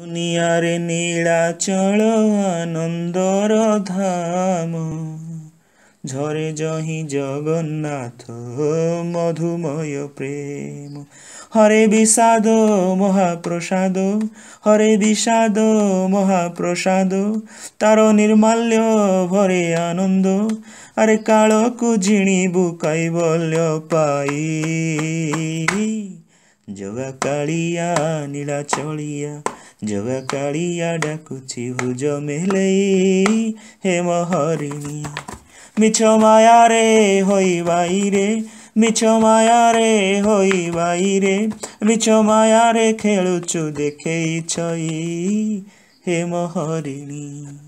দুনিয়ারে নীলা চল আনন্দর ধাম ঝরে জহি জগন্নাথ মধুময় প্রেম হরে বিষাদ মহাপ্রসাদ হরে বিষাদ মহাপ্রসাদ তার নির্মাল্য ভরে আনন্দ আরে কালকু জিণিবু কৈবল্য পাই জগা কালিয়া নীলা চলিয়া যোগা কালিয়া ডাকুছি ভুজ মেলেই হে মহরিণী মিছ মায়ারে হই বাইরে মিছ মায়ারে হই বাইরে মিছ মায়ারে খেলুছু দেখেই ছই হে মহরিণী